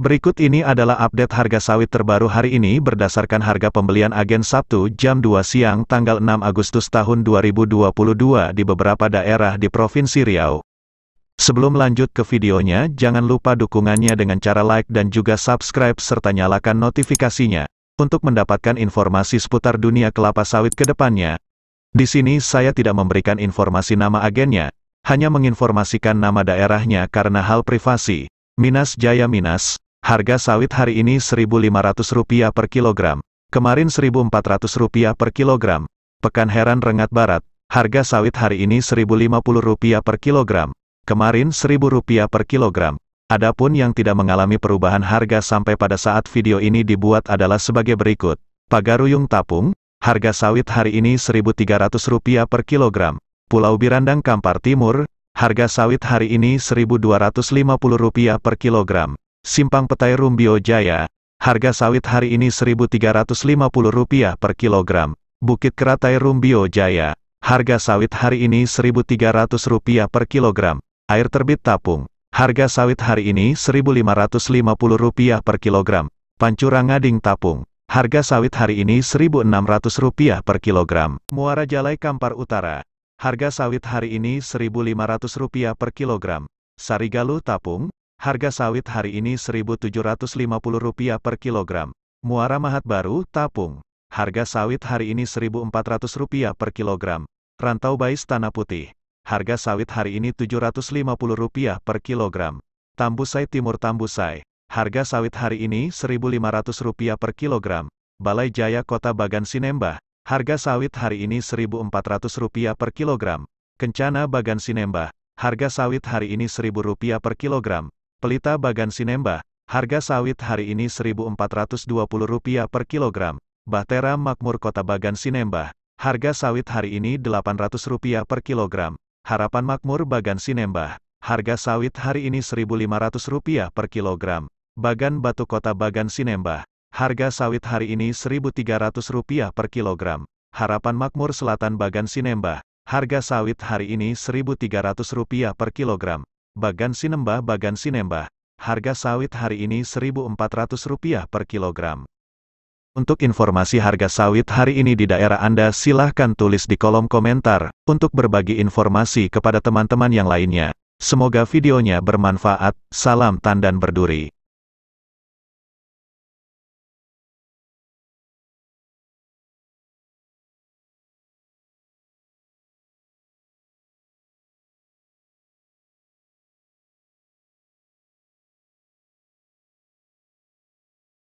Berikut ini adalah update harga sawit terbaru hari ini berdasarkan harga pembelian agen Sabtu jam 2 siang tanggal 6 Agustus tahun 2022 di beberapa daerah di Provinsi Riau. Sebelum lanjut ke videonya, jangan lupa dukungannya dengan cara like dan juga subscribe serta nyalakan notifikasinya. Untuk mendapatkan informasi seputar dunia kelapa sawit ke depannya, di sini saya tidak memberikan informasi nama agennya, hanya menginformasikan nama daerahnya karena hal privasi. Minas Jaya Minas, harga sawit hari ini Rp1.500 per kilogram, kemarin Rp1.400 per kilogram. Pekan Heran Rengat Barat, harga sawit hari ini Rp1.050 per kilogram, kemarin Rp1.000 per kilogram. Adapun yang tidak mengalami perubahan harga sampai pada saat video ini dibuat adalah sebagai berikut. Pagaruyung Tapung, Harga sawit hari ini Rp1.300 per kilogram. Pulau Birandang Kampar Timur, harga sawit hari ini Rp1.250 per kilogram. Simpang Petai Rumbio Jaya, harga sawit hari ini Rp1.350 per kilogram. Bukit Keratai Rumbio Jaya, harga sawit hari ini Rp1.300 per kilogram. Air Terbit Tapung, harga sawit hari ini Rp1.550 per kilogram. Pancurang Ngading Tapung, Harga sawit hari ini Rp1.600 per kilogram. Muara Jalai Kampar Utara. Harga sawit hari ini Rp1.500 per kilogram. Sarigalu Tapung. Harga sawit hari ini Rp1.750 per kilogram. Muara Mahat Baru, Tapung. Harga sawit hari ini Rp1.400 per kilogram. Rantau Bais Tanah Putih. Harga sawit hari ini Rp750 per kilogram. Tambusai Timur Tambusai. Harga sawit hari ini Rp1.500 per kilogram. Balai Jaya Kota Bagan Sinembah, harga sawit hari ini Rp1.400 per kilogram. Kencana Bagan Sinembah, harga sawit hari ini Rp1.000 per kilogram. Pelita Bagan Sinembah, harga sawit hari ini Rp1.420 per kilogram. Bahtera Makmur Kota Bagan Sinembah, harga sawit hari ini Rp800 per kilogram. Harapan Makmur Bagan Sinembah, harga sawit hari ini Rp1.500 per kilogram. Bagan Batu Kota Bagan Sinembah, harga sawit hari ini Rp1.300 per kilogram. Harapan Makmur Selatan Bagan Sinembah, harga sawit hari ini Rp1.300 per kilogram. Bagan Sinembah Bagan Sinembah, harga sawit hari ini Rp1.400 per kilogram. Untuk informasi harga sawit hari ini di daerah Anda silahkan tulis di kolom komentar, untuk berbagi informasi kepada teman-teman yang lainnya. Semoga videonya bermanfaat, salam tandan berduri.